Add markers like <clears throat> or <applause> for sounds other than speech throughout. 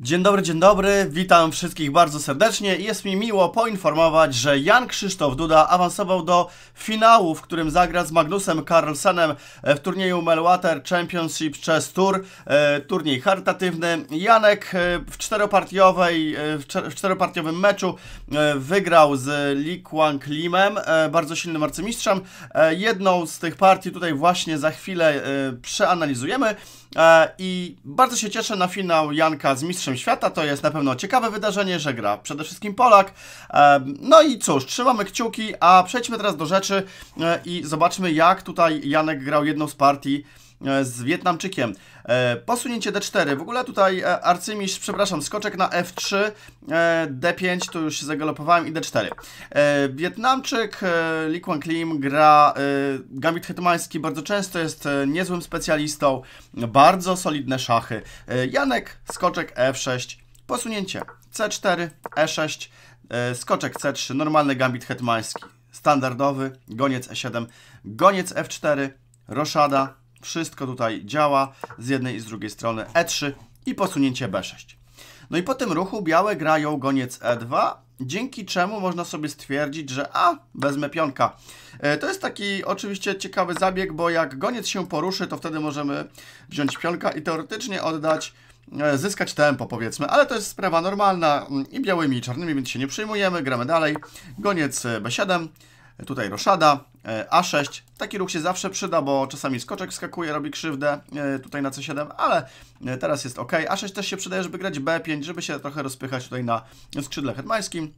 Dzień dobry, dzień dobry, witam wszystkich bardzo serdecznie. Jest mi miło poinformować, że Jan Krzysztof Duda awansował do finału, w którym zagra z Magnusem Carlsenem e, w turnieju Melwater Championship Chess Tour, e, turniej charytatywny. Janek e, w, czteropartiowej, w czteropartiowym meczu wygrał z Li Kwang Limem, bardzo silnym arcymistrzem. Jedną z tych partii tutaj właśnie za chwilę przeanalizujemy. E, I bardzo się cieszę na finał Janka z Mistrzem Świata. To jest na pewno ciekawe wydarzenie, że gra przede wszystkim Polak. E, no i cóż, trzymamy kciuki, a przejdźmy teraz do rzeczy e, i zobaczmy, jak tutaj Janek grał jedną z partii E, z Wietnamczykiem. E, posunięcie D4. W ogóle tutaj e, arcymistrz, przepraszam, skoczek na F3, D5, tu już się zagalopowałem i D4. Wietnamczyk Li Kuan Klim gra gambit hetmański, bardzo często jest niezłym specjalistą, bardzo solidne szachy. Janek, skoczek F6, posunięcie C4, E6, skoczek C3, normalny gambit hetmański, standardowy, goniec E7, goniec F4, roszada, wszystko tutaj działa z jednej i z drugiej strony E3 i posunięcie B6. No i po tym ruchu białe grają goniec E2, dzięki czemu można sobie stwierdzić, że a, wezmę pionka. E, to jest taki oczywiście ciekawy zabieg, bo jak goniec się poruszy, to wtedy możemy wziąć pionka i teoretycznie oddać, e, zyskać tempo powiedzmy, ale to jest sprawa normalna mm, i białymi i czarnymi, więc się nie przyjmujemy, gramy dalej. Goniec e, B7, tutaj roszada, e, A6. Taki ruch się zawsze przyda, bo czasami skoczek skakuje, robi krzywdę e, tutaj na C7, ale e, teraz jest ok. A6 też się przydaje, żeby grać B5, żeby się trochę rozpychać tutaj na skrzydle hetmańskim.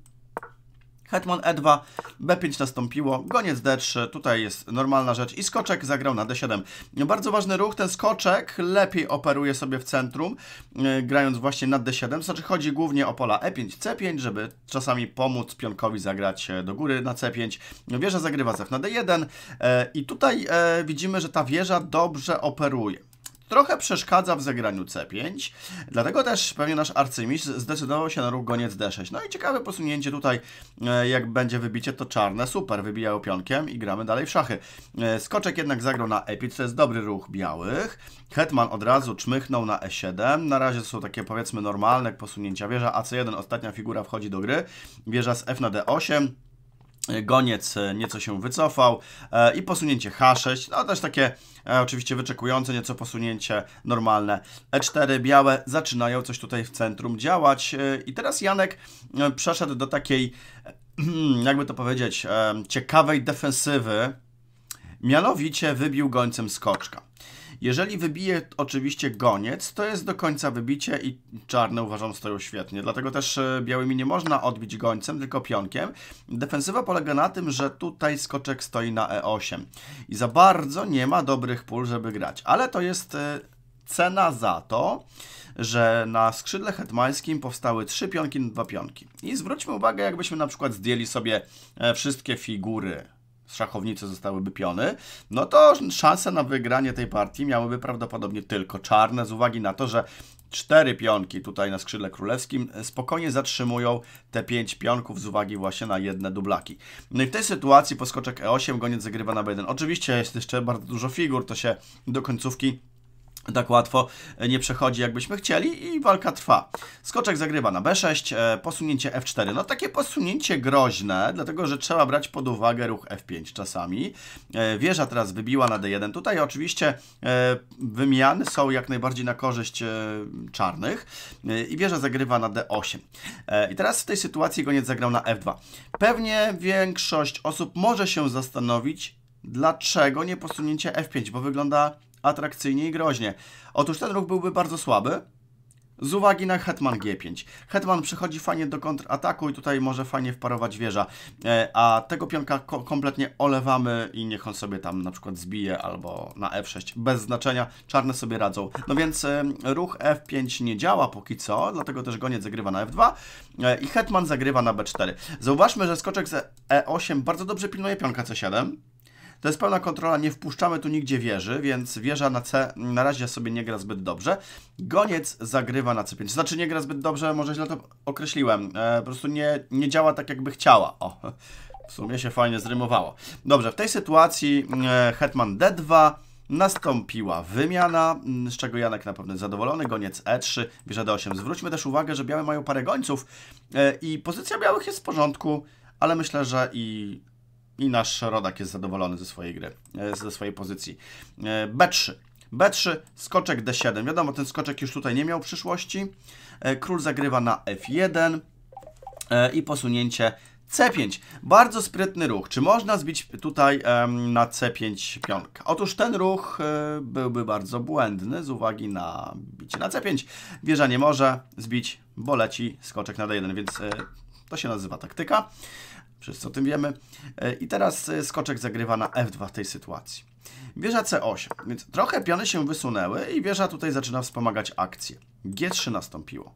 Hetman E2, B5 nastąpiło, goniec D3, tutaj jest normalna rzecz i skoczek zagrał na D7. Bardzo ważny ruch, ten skoczek lepiej operuje sobie w centrum, yy, grając właśnie na D7, znaczy chodzi głównie o pola E5, C5, żeby czasami pomóc pionkowi zagrać e, do góry na C5. Wieża zagrywa cef na D1 yy, e, i tutaj yy, widzimy, że ta wieża dobrze operuje trochę przeszkadza w zagraniu C5, dlatego też pewnie nasz arcymistrz zdecydował się na ruch goniec D6. No i ciekawe posunięcie tutaj, e, jak będzie wybicie, to czarne, super, wybijał pionkiem i gramy dalej w szachy. E, Skoczek jednak zagrał na E5, to jest dobry ruch białych. Hetman od razu czmychnął na E7, na razie są takie powiedzmy normalne posunięcia wieża, AC1, ostatnia figura wchodzi do gry, wieża z F na D8, Goniec e, nieco się wycofał e, i posunięcie H6, no też takie e, oczywiście wyczekujące, nieco posunięcie normalne. E4 białe zaczynają coś tutaj w centrum działać i teraz Janek przeszedł do takiej, <clears throat> jakby to powiedzieć, ciekawej defensywy, mianowicie wybił gońcem skoczka. Jeżeli wybije oczywiście goniec, to jest do końca wybicie i czarne uważam stoją świetnie. Dlatego też e, białymi nie można odbić gońcem, tylko pionkiem. Defensywa polega na tym, że tutaj skoczek stoi na E8 i za bardzo nie ma dobrych pól, żeby grać. Ale to jest e, cena za to, że na skrzydle hetmańskim powstały trzy pionki na dwa pionki. I zwróćmy uwagę, jakbyśmy na przykład zdjęli sobie e, wszystkie figury z zostałyby piony, no to szanse na wygranie tej partii miałyby prawdopodobnie tylko czarne, z uwagi na to, że cztery pionki tutaj na skrzydle królewskim spokojnie zatrzymują te pięć pionków z uwagi właśnie na jedne dublaki. No i w tej sytuacji poskoczek e8, goniec zagrywa na b1. Oczywiście jest jeszcze bardzo dużo figur, to się do końcówki tak łatwo e, nie przechodzi, jakbyśmy chcieli i walka trwa. Skoczek zagrywa na B6, e, posunięcie F4. No takie posunięcie groźne, dlatego że trzeba brać pod uwagę ruch F5 czasami. E, wieża teraz wybiła na D1. Tutaj oczywiście wymiany są jak najbardziej na korzyść czarnych i wieża zagrywa na D8. I teraz w tej sytuacji goniec zagrał na F2. Pewnie większość osób może się zastanowić, dlaczego nie posunięcie F5, bo wygląda atrakcyjnie i groźnie. Otóż ten ruch byłby bardzo słaby, z uwagi na Hetman G5. Hetman przechodzi fajnie do kontrataku i tutaj może fajnie wparować wieża, e, a tego pionka ko kompletnie olewamy i niech on sobie tam na przykład zbije albo na F6, bez znaczenia, czarne sobie radzą. No więc e, ruch F5 nie działa póki co, dlatego też goniec zagrywa na F2 e, i Hetman zagrywa na B4. Zauważmy, że skoczek z E8 bardzo dobrze pilnuje pionka C7, to jest pełna kontrola, nie wpuszczamy tu nigdzie wieży, więc wieża na C na razie sobie nie gra zbyt dobrze. Goniec zagrywa na C5, znaczy nie gra zbyt dobrze, może źle to określiłem, e, po prostu nie, nie działa tak jakby chciała. O, w sumie się fajnie zrymowało. Dobrze, w tej sytuacji e, hetman D2, Nastąpiła wymiana, z czego Janek na pewno jest zadowolony, goniec E3, bierze D8. Zwróćmy też uwagę, że białe mają parę gońców e, i pozycja białych jest w porządku, ale myślę, że i i nasz rodak jest zadowolony ze swojej gry, e, ze swojej pozycji. B3. E, B3, skoczek D7. Wiadomo, ten skoczek już tutaj nie miał przyszłości. E, król zagrywa na F1 i posunięcie C5. Bardzo sprytny ruch. Czy można zbić tutaj na C5 pionka? Otóż ten ruch byłby bardzo błędny z uwagi na bicie na C5. Wieża nie może zbić, bo leci skoczek na D1, więc to się nazywa taktyka. Wszyscy o tym wiemy. E, I teraz e, skoczek zagrywa na F2 w tej sytuacji. Wieża C8, więc trochę piony się wysunęły i wieża tutaj zaczyna wspomagać akcję. G3 nastąpiło.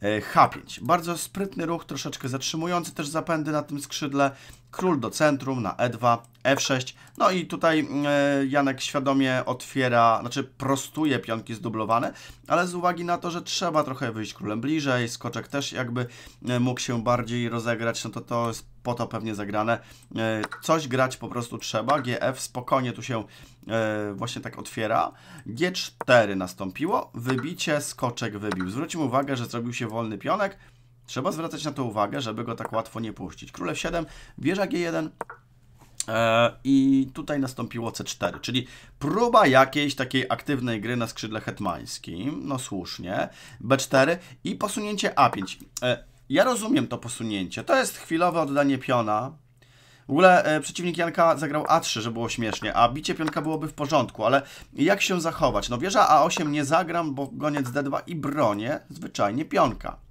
E, H5, bardzo sprytny ruch, troszeczkę zatrzymujący też zapędy na tym skrzydle. Król do centrum na E2, f6. No i tutaj mm, e, Janek świadomie otwiera, znaczy prostuje pionki zdublowane, ale z uwagi na to, że trzeba trochę wyjść królem bliżej, skoczek też jakby e, mógł się bardziej rozegrać, no to to jest po to pewnie zagrane. E, coś grać po prostu trzeba. GF spokojnie tu się właśnie tak otwiera. G4 nastąpiło. Wybicie, skoczek wybił. Zwróćmy uwagę, że zrobił się wolny pionek. Trzeba zwracać na to uwagę, żeby go tak łatwo nie puścić. f 7, wieża G1, E, I tutaj nastąpiło C4, czyli próba jakiejś takiej aktywnej gry na skrzydle hetmańskim, no słusznie, B4 i posunięcie A5. E, ja rozumiem to posunięcie, to jest chwilowe oddanie piona. W ogóle e, przeciwnik Janka zagrał A3, że było śmiesznie, a bicie pionka byłoby w porządku, ale jak się zachować? No wieża A8 nie zagram, bo goniec D2 i bronię zwyczajnie pionka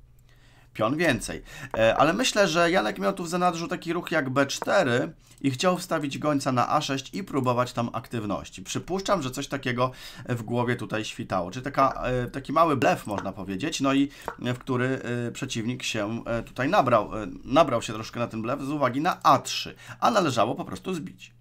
pion więcej. E, ale myślę, że Janek miał tu w zanadrzu taki ruch jak B4 i chciał wstawić gońca na A6 i próbować tam aktywności. Przypuszczam, że coś takiego w głowie tutaj świtało. Czy taka, e, taki mały blef można powiedzieć, no i e, w który przeciwnik się tutaj nabrał. Nabrał się troszkę na ten blef z uwagi na A3, a należało po prostu zbić.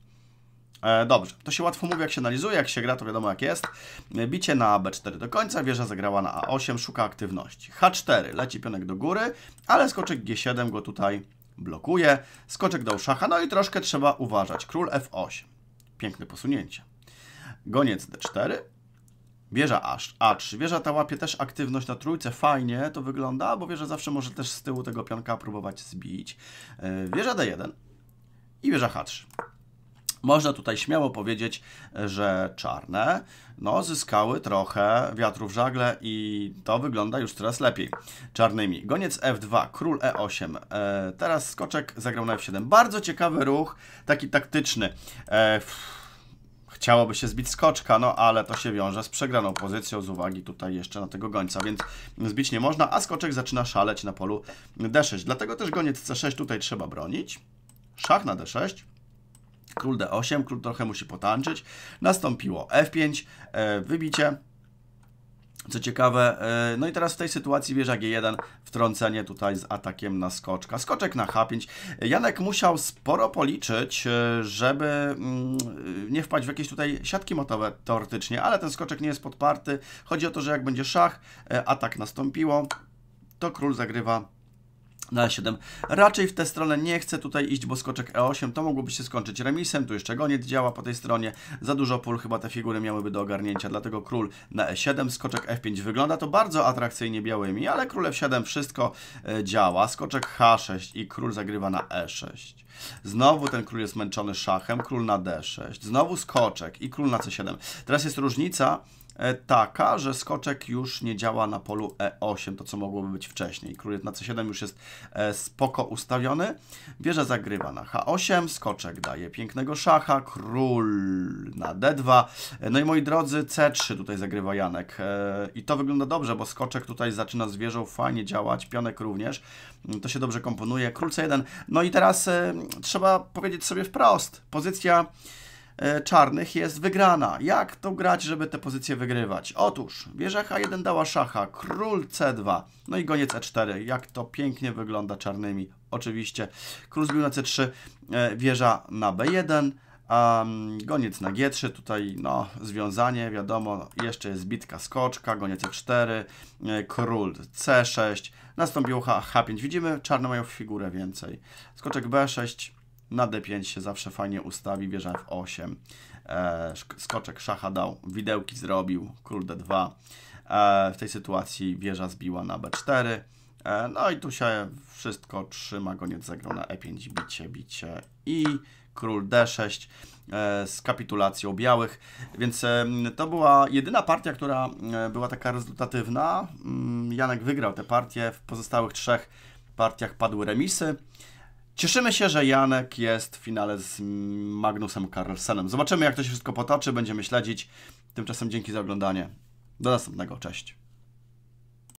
E, dobrze, to się łatwo mówi, jak się analizuje, jak się gra, to wiadomo jak jest. E, bicie na B4 do końca, wieża zagrała na A8, szuka aktywności. H4, leci pionek do góry, ale skoczek G7 go tutaj blokuje. Skoczek dał szacha, no i troszkę trzeba uważać. Król F8, piękne posunięcie. Goniec D4, wieża A3. Wieża ta łapie też aktywność na trójce, fajnie to wygląda, bo wieża zawsze może też z tyłu tego pionka próbować zbić. E, wieża D1 i wieża H3. Można tutaj śmiało powiedzieć, że czarne no, zyskały trochę wiatru w żagle i to wygląda już coraz lepiej czarnymi. Goniec F2, król E8, e, teraz skoczek zagrał na F7. Bardzo ciekawy ruch, taki taktyczny. E, chciałoby się zbić skoczka, no ale to się wiąże z przegraną pozycją z uwagi tutaj jeszcze na tego gońca, więc zbić nie można, a skoczek zaczyna szaleć na polu D6. Dlatego też goniec C6 tutaj trzeba bronić. Szach na D6 Król D8, król trochę musi potańczyć. Nastąpiło F5, e, wybicie. Co ciekawe, e, no i teraz w tej sytuacji wieża G1, wtrącenie tutaj z atakiem na skoczka. Skoczek na H5. Janek musiał sporo policzyć, e, żeby mm, nie wpaść w jakieś tutaj siatki motowe teoretycznie, ale ten skoczek nie jest podparty. Chodzi o to, że jak będzie szach, atak nastąpiło, to król zagrywa na E7. Raczej w tę stronę nie chcę tutaj iść, bo skoczek E8 to mogłoby się skończyć remisem, tu jeszcze goniec działa po tej stronie, za dużo pól chyba te figury miałyby do ogarnięcia, dlatego król na E7, skoczek F5 wygląda to bardzo atrakcyjnie białymi, ale król F7 wszystko e, działa, skoczek H6 i król zagrywa na E6. Znowu ten król jest męczony szachem, król na D6, znowu skoczek i król na C7. Teraz jest różnica E, taka, że skoczek już nie działa na polu E8, to co mogłoby być wcześniej. Król na C7 już jest e, spoko ustawiony. Wieża zagrywa na H8, skoczek daje pięknego szacha, król na D2. E, no i moi drodzy, C3 tutaj zagrywa Janek. I to wygląda dobrze, bo skoczek tutaj zaczyna z wieżą fajnie działać, pionek również. Mm, to się dobrze komponuje. Król C1. No i teraz trzeba powiedzieć sobie wprost. Pozycja E, czarnych jest wygrana. Jak to grać, żeby te pozycje wygrywać? Otóż wieża H1 dała szacha, król C2, no i goniec E4. Jak to pięknie wygląda czarnymi. Oczywiście król zbił na C3, e, wieża na B1, Um, mm, goniec na G3, tutaj no, związanie, wiadomo, jeszcze jest bitka skoczka, goniec e 4 e, król C6, nastąpił H, H5, widzimy, czarne mają figurę więcej, skoczek B6, na D5 się zawsze fajnie ustawi, wieża F8. E, skoczek szacha dał, widełki zrobił, król D2. E, w tej sytuacji wieża zbiła na B4. E, no i tu się wszystko trzyma, goniec zagrał na E5, bicie, bicie i król D6 e, z kapitulacją białych. Więc to była jedyna partia, która e, była taka rezultatywna. Mm, Janek wygrał tę partię, w pozostałych trzech partiach padły remisy. Cieszymy się, że Janek jest w finale z Magnusem Carlsenem. Zobaczymy, jak to się wszystko potoczy, będziemy śledzić. Tymczasem dzięki za oglądanie. Do następnego, cześć.